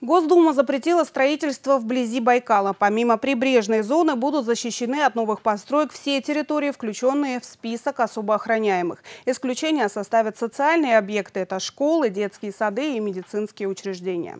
Госдума запретила строительство вблизи Байкала. Помимо прибрежной зоны будут защищены от новых построек все территории, включенные в список особо охраняемых. Исключения составят социальные объекты – это школы, детские сады и медицинские учреждения.